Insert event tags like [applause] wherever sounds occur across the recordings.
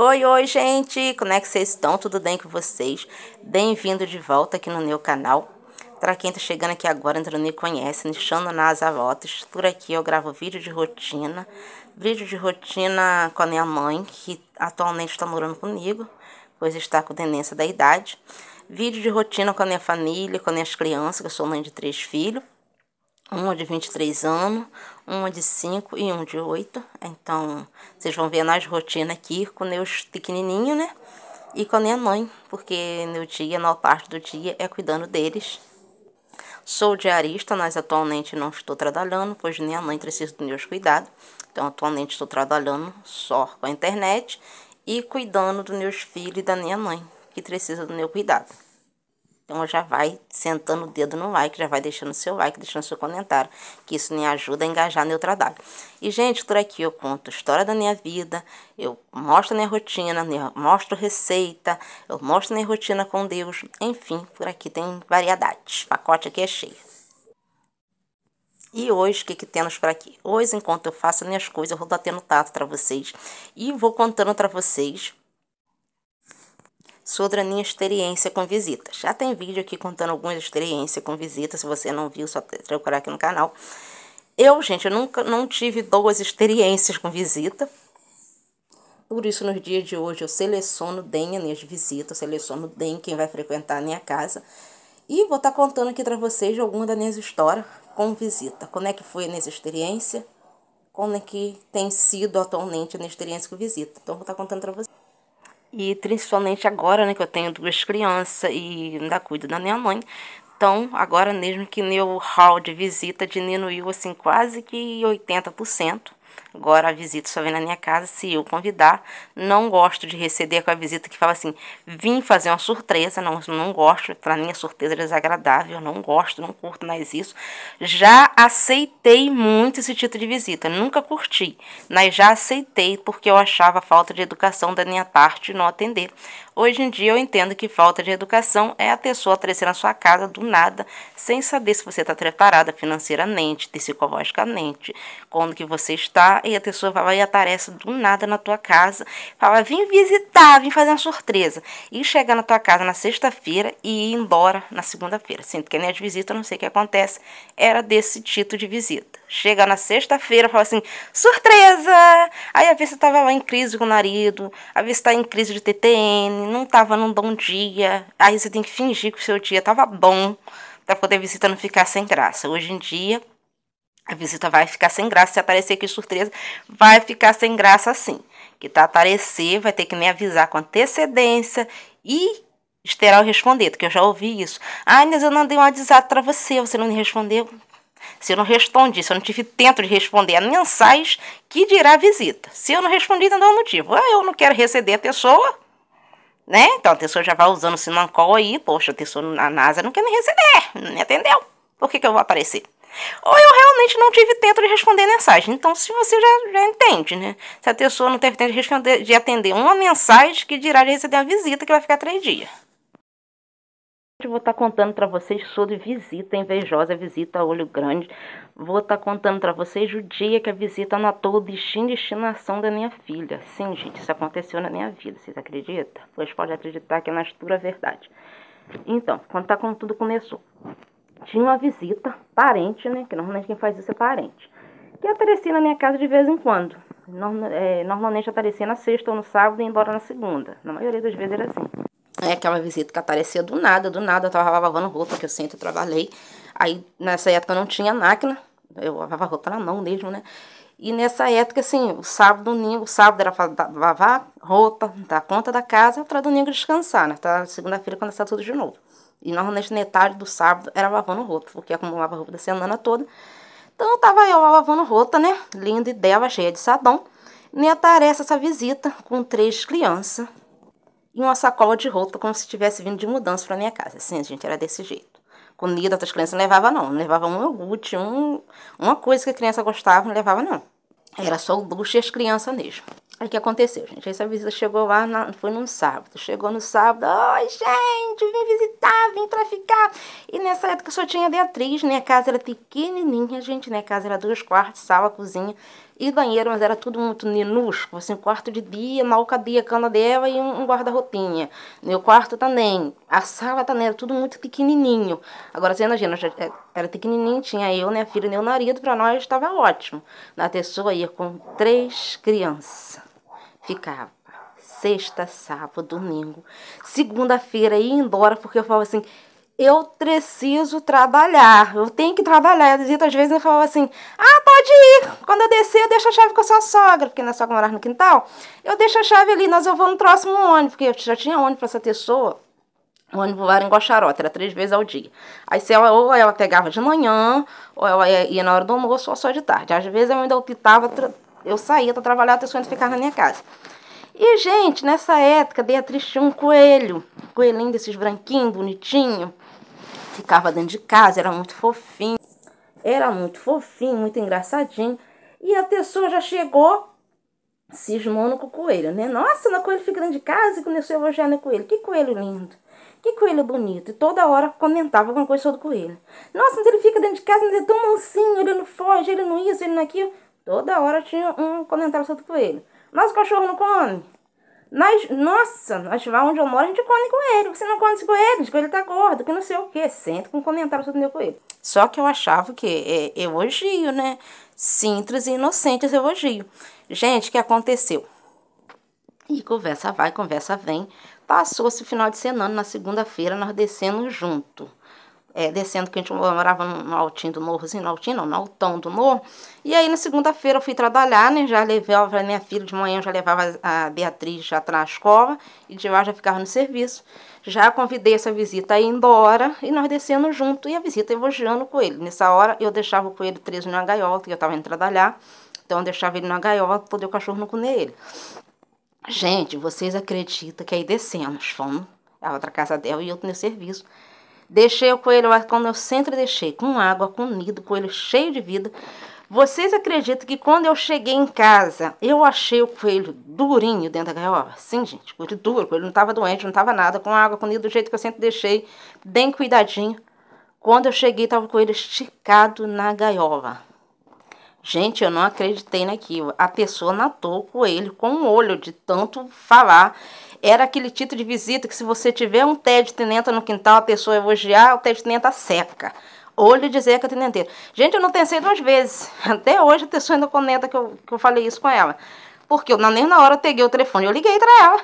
Oi, oi, gente! Como é que vocês estão? Tudo bem com vocês? Bem-vindo de volta aqui no meu canal. Para quem tá chegando aqui agora, ainda não me conhece, me né? chamo Nasa Votos. Por aqui eu gravo vídeo de rotina. Vídeo de rotina com a minha mãe, que atualmente está morando comigo, pois está com tendência da idade. Vídeo de rotina com a minha família, com as minhas crianças, que eu sou mãe de três filhos uma de 23 anos, uma de 5 e um de 8. Então, vocês vão ver nas rotinas aqui com meus pequenininhos, né? E com a minha mãe, porque meu dia, a maior parte do dia é cuidando deles. Sou diarista, mas atualmente não estou trabalhando, pois minha mãe precisa dos meus cuidados. Então, atualmente estou trabalhando só com a internet e cuidando dos meus filhos e da minha mãe, que precisa do meu cuidado. Então já vai sentando o dedo no like, já vai deixando seu like, deixando seu comentário, que isso me ajuda a engajar no meu trabalho. E gente, por aqui eu conto história da minha vida, eu mostro minha rotina, mostro receita, eu mostro minha rotina com Deus, enfim, por aqui tem variedades. O pacote aqui é cheio. E hoje, o que, que temos por aqui? Hoje, enquanto eu faço minhas coisas, eu vou batendo tato para vocês. E vou contando para vocês sobre a minha experiência com visitas. Já tem vídeo aqui contando algumas experiências com visitas, se você não viu, só procurar aqui no canal. Eu, gente, eu nunca não tive boas experiências com visita. Por isso, nos dias de hoje, eu seleciono bem as minhas visitas, seleciono bem quem vai frequentar a minha casa. E vou estar tá contando aqui para vocês alguma das minhas histórias com visita. Como é que foi a minha experiência, como é que tem sido atualmente a minha experiência com visita. Então, vou estar tá contando para vocês. E principalmente agora, né, que eu tenho duas crianças e ainda cuido da minha mãe. Então, agora mesmo que meu hall de visita diminuiu assim quase que 80%. Agora a visita só vem na minha casa se eu convidar. Não gosto de receber com a visita que fala assim: vim fazer uma surpresa. Não, não gosto. Para mim, a surpresa é desagradável. Não gosto, não curto mais isso. Já aceitei muito esse tipo de visita. Nunca curti, mas já aceitei porque eu achava falta de educação da minha parte não atender. Hoje em dia eu entendo que falta de educação é a pessoa aparecer na sua casa do nada, sem saber se você está preparada financeiramente, psicologicamente, quando que você está, e a pessoa vai e aparece do nada na tua casa, fala, vim visitar, vim fazer uma surpresa, e chegar na tua casa na sexta-feira e ir embora na segunda-feira. Sinto que é nem de visita, não sei o que acontece, era desse tipo de visita. Chega na sexta-feira, fala assim, surpresa! Aí a vez você estava lá em crise com o marido, a se está em crise de TTN, não tava num bom dia. Aí você tem que fingir que o seu dia tava bom para poder a visita não ficar sem graça. Hoje em dia, a visita vai ficar sem graça. Se aparecer aqui surpresa, vai ficar sem graça sim. Que tá aparecer, vai ter que me avisar com antecedência e esperar o responder, porque eu já ouvi isso. Ah, mas eu não dei um WhatsApp para você, você não me respondeu. Se eu não respondi, se eu não tive tempo de responder a mensagem, que dirá a visita? Se eu não respondi, então dá um motivo. Ah, eu não quero receber a pessoa, né? Então a pessoa já vai usando o Sinancol aí, poxa, a pessoa na NASA não quer me receber, não me atendeu. Por que, que eu vou aparecer? Ou eu realmente não tive tempo de responder mensagem. Então, se você já, já entende, né? Se a pessoa não teve tempo de, responder, de atender uma mensagem, que dirá de receber a visita, que vai ficar três dias. Hoje vou estar tá contando para vocês sobre visita invejosa, visita olho grande. Vou estar tá contando para vocês o dia que a visita anotou o destino e destinação da minha filha. Sim, gente, isso aconteceu na minha vida, vocês acreditam? Pois pode acreditar que é na pura verdade. Então, contar como tá tudo começou. Tinha uma visita, parente, né? Que normalmente quem faz isso é parente. Que aparecia na minha casa de vez em quando. Eh, normalmente aparecia na sexta ou no sábado e embora na segunda. Na maioria das vezes era assim. É aquela visita que aparecia do nada, do nada, eu tava lavando roupa, que eu sempre trabalhei. Aí, nessa época, eu não tinha máquina, eu lavava roupa na mão mesmo, né? E nessa época, assim, o sábado, domingo, o sábado era lavar roupa, dar conta da casa, para domingo descansar, né? Tá segunda-feira começar tudo de novo. E normalmente metade do sábado era lavando roupa, porque acumulava roupa da semana toda. Então tava eu lavando roupa, né? Linda e dela, cheia de sabão. Me aparece essa visita com três crianças e uma sacola de roupa como se estivesse vindo de mudança para minha casa. assim a gente era desse jeito. Comida, outras crianças não levava não, não levava um iogurte, um, uma coisa que a criança gostava, não levava não. Era só o luxo e as crianças mesmo. Aí o que aconteceu, gente? Essa visita chegou lá, na, foi num sábado. Chegou no sábado, oi, gente, vim visitar, vim pra ficar. E nessa época só tinha Beatriz, né? A casa era pequenininha, gente, né? A casa era dois quartos, sala, cozinha. E banheiro, mas era tudo muito minúsculo, assim, quarto de dia, mal cabia a cama dela e um, um guarda-roupinha. Meu quarto também. A sala também era tudo muito pequenininho. Agora, você imagina, já é, era pequenininho, tinha eu, minha né, filha e meu marido, para nós estava ótimo. Na pessoa ia com três crianças. Ficava sexta, sábado, domingo, segunda-feira ia embora, porque eu falava assim, eu preciso trabalhar, eu tenho que trabalhar. E às vezes eu falava assim, ah, pode ir, quando eu descer eu deixo a chave com a sua sogra, porque na sogra morava no quintal, eu deixo a chave ali, nós eu vou no próximo ônibus, porque eu já tinha ônibus para essa pessoa, o ônibus era em Guaxarota, era três vezes ao dia. Aí se ela, ou ela pegava de manhã, ou ela ia, ia na hora do almoço, ou só de tarde. Às vezes eu ainda optava, eu saía para trabalhar, a pessoa ainda ficava na minha casa. E, gente, nessa época, Beatriz tinha um coelho, um coelhinho desses branquinho, bonitinho ficava dentro de casa, era muito fofinho. Era muito fofinho, muito engraçadinho. E a pessoa já chegou, com o coelho, né? Nossa, na coelho fica dentro de casa e começou a elogiar no né, coelho. Que coelho lindo. Que coelho bonito. E toda hora comentava alguma coisa sobre o coelho. Nossa, mas ele fica dentro de casa, mas ele é tão mansinho, ele não foge, ele não isso, ele não aquilo. Toda hora tinha um comentário sobre o coelho. Nosso cachorro não come. Nós, nossa, nós lá onde eu moro, a gente come coelho. Você não come coelho, de coelho tá gordo, que não sei o quê. Senta com um comentário sobre o meu coelho. Só que eu achava que é, é elogio, né? Simples e inocentes elogio. Gente, o que aconteceu? E conversa vai, conversa vem. Passou-se o final de semana, na segunda-feira nós descemos junto é, descendo, que a gente morava no altinho do morrozinho, no altinho não, no altão do morro. E aí na segunda-feira eu fui trabalhar, né? Já levava a minha filha de manhã, eu já levava a Beatriz já atrás da escola e de lá já ficava no serviço. Já convidei essa visita aí embora e nós descendo junto e a visita elogiando o coelho. Nessa hora eu deixava o coelho preso na gaiola, que eu estava indo trabalhar. Então eu deixava ele na gaiola todo o cachorro no comer ele. Gente, vocês acreditam que aí descemos, fomos a outra casa dela e eu no serviço. Deixei o coelho lá quando eu sempre deixei, com água, com nido, coelho cheio de vida. Vocês acreditam que quando eu cheguei em casa, eu achei o coelho durinho dentro da gaiola? Sim, gente, coelho duro, coelho não estava doente, não estava nada, com água, com nido, do jeito que eu sempre deixei, bem cuidadinho. Quando eu cheguei, estava o coelho esticado na gaiola. Gente, eu não acreditei naquilo. A pessoa matou o coelho com um olho de tanto falar era aquele título de visita que se você tiver um té de tenenta no quintal, a pessoa elogiar, o té de tenenta seca. Ou lhe dizer que é tenenteiro. Gente, eu não pensei duas vezes. [laughs] Até hoje a pessoa ainda comenta que eu, que eu falei isso com ela. Porque eu, nem na hora eu peguei o telefone, eu liguei para ela.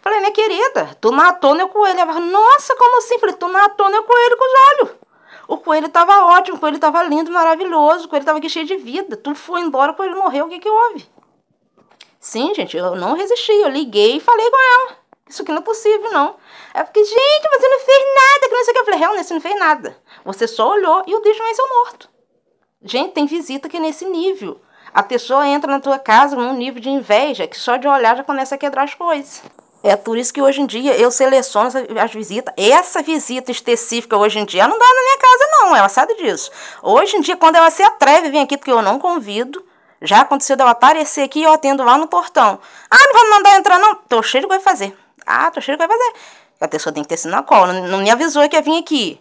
Falei, minha querida, tu matou meu coelho. Ela falou, nossa, como assim? Falei, tu matou meu coelho com os olhos. O coelho estava ótimo, o coelho estava lindo, maravilhoso, o coelho estava aqui cheio de vida. Tu foi embora, o coelho morreu, o que que houve? Sim, gente, eu não resisti. Eu liguei e falei com ela. Isso aqui não é possível, não. Ela fiquei, gente, você não fez nada, que não sei o que. Eu falei, realmente, você não fez nada. Você só olhou e o mais nasceu morto. Gente, tem visita que é nesse nível. A pessoa entra na tua casa num nível de inveja que só de olhar já começa a quebrar as coisas. É por isso que hoje em dia eu seleciono as visitas. Essa visita específica hoje em dia, ela não dá na minha casa, não. Ela sabe disso. Hoje em dia, quando ela se atreve a vir aqui, porque eu não convido, já aconteceu de eu aparecer aqui e eu atendo lá no portão. Ah, não vai mandar entrar, não. Tô cheio de vai fazer. Ah, tô cheio de vai fazer. A pessoa tem que ter sido na cola. Não, me avisou que ia vir aqui.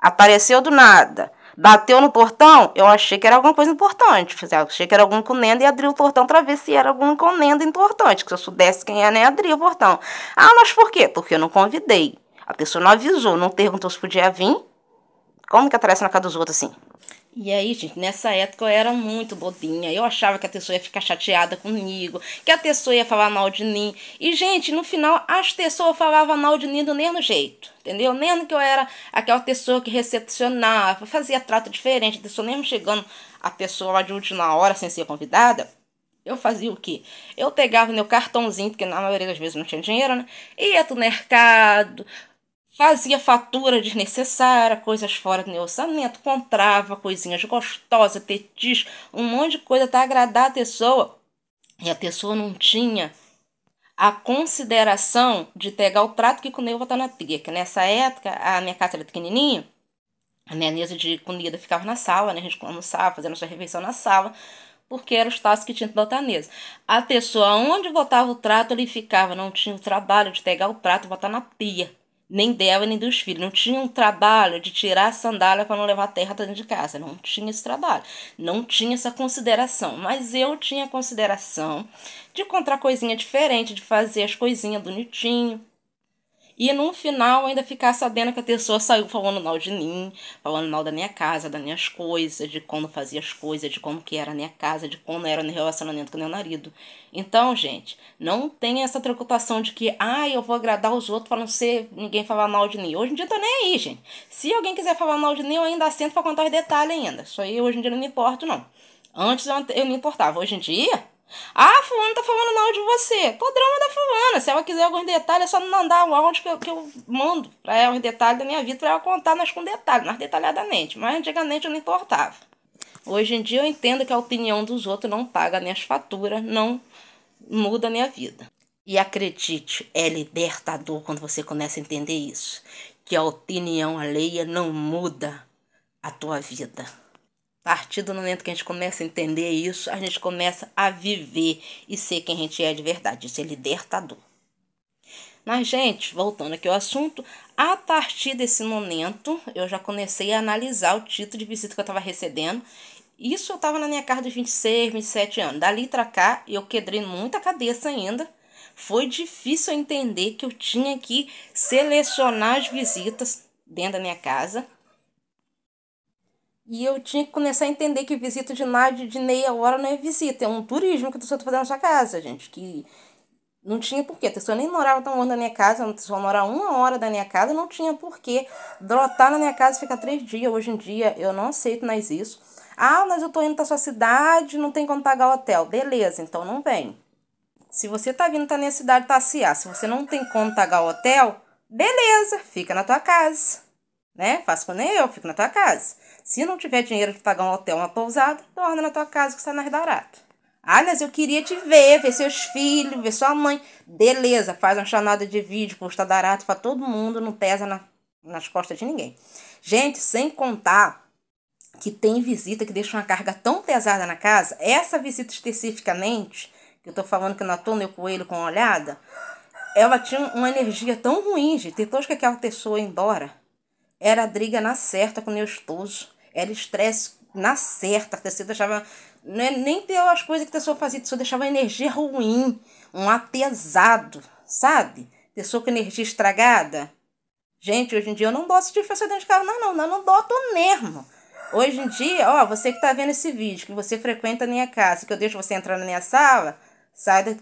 Apareceu do nada. Bateu no portão, eu achei que era alguma coisa importante. Eu ah, achei que era algum encomenda e abri o portão para ver se era algum encomenda importante. Que se eu soubesse quem era, nem abri o portão. Ah, mas por quê? Porque eu não convidei. A pessoa não avisou, não perguntou se podia vir. Como que aparece na casa dos outros assim? E aí, gente, nessa época eu era muito bobinha. Eu achava que a pessoa ia ficar chateada comigo, que a pessoa ia falar mal de mim. E, gente, no final, as pessoas falavam mal de mim do mesmo jeito, entendeu? Nem que eu era aquela pessoa que recepcionava, fazia trato diferente, a pessoa mesmo chegando a pessoa lá de última hora sem ser convidada. Eu fazia o quê? Eu pegava meu cartãozinho, porque na maioria das vezes não tinha dinheiro, né? Ia pro mercado, fazia fatura desnecessária, coisas fora do meu orçamento, comprava coisinhas gostosas, tetis, um monte de coisa para agradar a pessoa. E a pessoa não tinha a consideração de pegar o prato que comeu e botar na pia. Que nessa época, a minha casa era pequenininha, a minha mesa de comida ficava na sala, né? A gente almoçava, fazia nossa refeição na sala, porque era os taços que tinha que botar na mesa. A pessoa, onde botava o prato, ele ficava. Não tinha o trabalho de pegar o prato e botar na pia nem dela nem dos filhos. Não tinha um trabalho de tirar a sandália para não levar terra dentro de casa. Não tinha esse trabalho. Não tinha essa consideração. Mas eu tinha a consideração de encontrar coisinha diferente, de fazer as coisinhas bonitinho. E no final ainda ficar sabendo que a pessoa saiu falando mal de mim, falando mal da minha casa, das minhas coisas, de quando fazia as coisas, de como que era a minha casa, de como era o meu relacionamento com o meu marido. Então, gente, não tem essa preocupação de que, ah, eu vou agradar os outros falando não ser ninguém falar mal de mim. Hoje em dia eu tô nem aí, gente. Se alguém quiser falar mal de mim, eu ainda assento para contar os detalhes ainda. Isso aí hoje em dia não me importo, não. Antes eu me importava. Hoje em dia, ah, fulano tá falando mal de você. o drama da fulana. Se ela quiser alguns detalhes, é só mandar um áudio que eu, que eu mando pra ela os detalhes da minha vida, pra ela contar nós com detalhes, mais detalhadamente. Mas antigamente eu não importava. Hoje em dia eu entendo que a opinião dos outros não paga nem as faturas, não muda nem a vida. E acredite, é libertador quando você começa a entender isso. Que a opinião alheia não muda a tua vida. A partir do momento que a gente começa a entender isso, a gente começa a viver e ser quem a gente é de verdade. Isso é libertador. Mas, gente, voltando aqui ao assunto, a partir desse momento eu já comecei a analisar o título de visita que eu estava recebendo. Isso eu estava na minha casa dos 26, 27 anos. Dali para cá, eu quebrei muita cabeça ainda. Foi difícil entender que eu tinha que selecionar as visitas dentro da minha casa e eu tinha que começar a entender que visita de nada de meia hora não é visita, é um turismo que a pessoa está fazendo na sua casa, gente. Que não tinha porquê. A pessoa nem morava tão longe da minha casa, a pessoa morava uma hora da minha casa, não tinha porquê drotar na minha casa e ficar três dias. Hoje em dia eu não aceito mais isso. Ah, mas eu tô indo pra sua cidade, não tem como pagar o hotel. Beleza, então não vem. Se você tá vindo pra minha cidade passear, se você não tem como pagar o hotel, beleza, fica na tua casa né? Faz com nem eu, fico na tua casa. Se não tiver dinheiro para pagar um hotel, uma pousada, torna na tua casa que está mais barato. Ah, mas eu queria te ver, ver seus filhos, ver sua mãe. Beleza, faz uma chamada de vídeo, custa barato para todo mundo, não pesa na, nas costas de ninguém. Gente, sem contar que tem visita que deixa uma carga tão pesada na casa, essa visita especificamente, que eu tô falando que eu não meu coelho com olhada, ela tinha uma energia tão ruim, gente. Depois que aquela pessoa ia embora, era briga na certa com o Neustoso. Era estresse na certa. Que você deixava. Não é nem ter as coisas que a pessoa fazia, a pessoa deixava energia ruim, um atesado, sabe? Pessoa com energia estragada. Gente, hoje em dia eu não boto fazer tipo dentro de casa, não, não, não, não boto mesmo. Hoje em dia, ó, você que tá vendo esse vídeo, que você frequenta a minha casa, que eu deixo você entrar na minha sala, sai da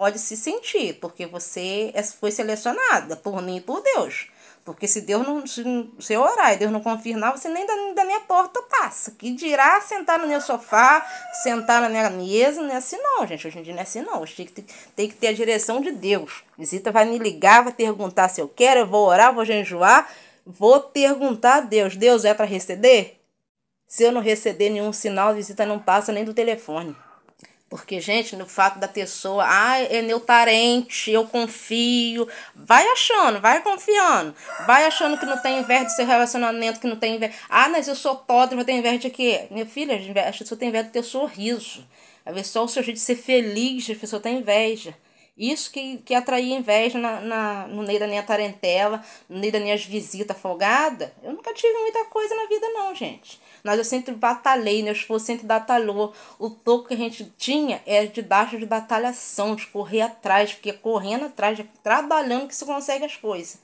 pode se sentir, porque você é, foi selecionada por mim e por Deus. Porque se Deus não se, se orar e Deus não confirmar, você nem da, da minha porta passa. Que dirá sentar no meu sofá, sentar na minha mesa, não é assim não, gente. Hoje em dia não é assim não. tem que, ter, tem que ter a direção de Deus. Visita vai me ligar, vai perguntar se eu quero, eu vou orar, vou jejuar, vou perguntar a Deus. Deus é para receber? Se eu não receber nenhum sinal, visita não passa nem do telefone. Porque, gente, no fato da pessoa, ah, é meu parente, eu confio. Vai achando, vai confiando. Vai achando que não tem inveja do seu relacionamento, que não tem inveja. Ah, mas eu sou podre, vou ter inveja de quê? Minha filha, a pessoa tem inveja do teu sorriso. A pessoa, o seu jeito de ser feliz, a pessoa tem inveja. Isso que, que atraía inveja na, na, no meio da minha tarentela, no meio das minhas visitas folgadas. Eu nunca tive muita coisa na vida, não, gente nós eu sempre batalhei, né? eu sempre batalhou. O topo que a gente tinha era é de baixo de batalhação, de correr atrás, porque correndo atrás, trabalhando que se consegue as coisas.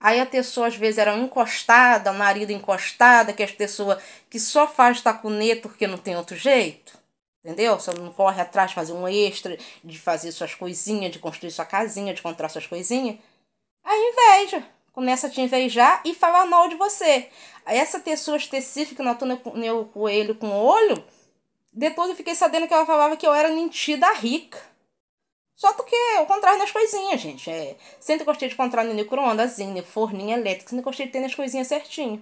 Aí a pessoa às vezes era encostada, o marido encostada, que é as pessoa que só faz tacuneto porque não tem outro jeito. Entendeu? Só não corre atrás de fazer um extra, de fazer suas coisinhas, de construir sua casinha, de comprar suas coisinhas. Aí inveja começa a te invejar e falar mal de você. Essa pessoa específica que notou meu coelho com o olho, depois eu fiquei sabendo que ela falava que eu era mentida rica. Só porque o contrário nas coisinhas, gente. É, sempre gostei de contrário no micro-ondas, no né? forninho elétrico, sempre gostei de ter nas coisinhas certinho.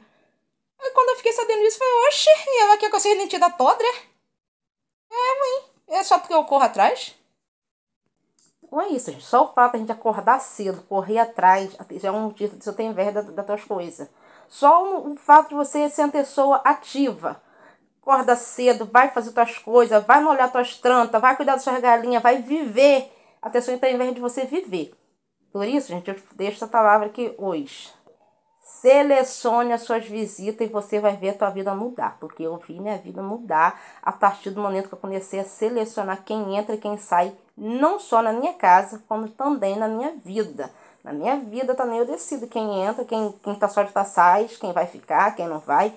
Aí quando eu fiquei sabendo disso, foi oxe, e ela quer que eu seja mentida podre? É, é ruim. é só porque eu corro atrás? Então é isso, gente. Só o fato de a gente acordar cedo, correr atrás, já é um título de você tem inveja das, das tuas coisas. Só o fato de você ser uma pessoa ativa. Acorda cedo, vai fazer tuas coisas, vai molhar tuas trantas, vai cuidar das suas galinhas, vai viver. A pessoa tem inveja de você viver. Por isso, gente, eu deixo essa palavra aqui hoje. Selecione as suas visitas e você vai ver a tua vida mudar, porque eu vi minha vida mudar a partir do momento que eu comecei a selecionar quem entra e quem sai, não só na minha casa, como também na minha vida. Na minha vida também eu decido quem entra, quem, quem tá só de passagem, tá quem vai ficar, quem não vai.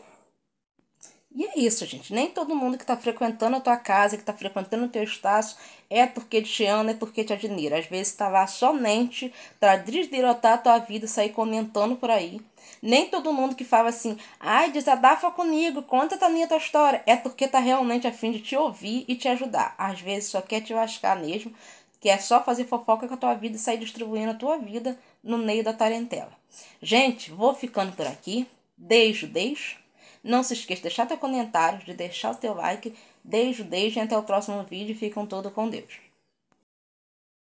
E é isso, gente. Nem todo mundo que está frequentando a tua casa, que está frequentando o teu espaço, é porque te ama, é porque te admira. Às vezes está lá somente para desdirotar a tua vida, sair comentando por aí. Nem todo mundo que fala assim, ai, desabafa comigo, conta também a tua história, é porque tá realmente afim de te ouvir e te ajudar. Às vezes só quer te lascar mesmo, que é só fazer fofoca com a tua vida e sair distribuindo a tua vida no meio da tarentela. Gente, vou ficando por aqui. Beijo, beijo. Não se esqueça de deixar teu comentário, de deixar o teu like. Beijo, beijo e até o próximo vídeo. Ficam todos com Deus.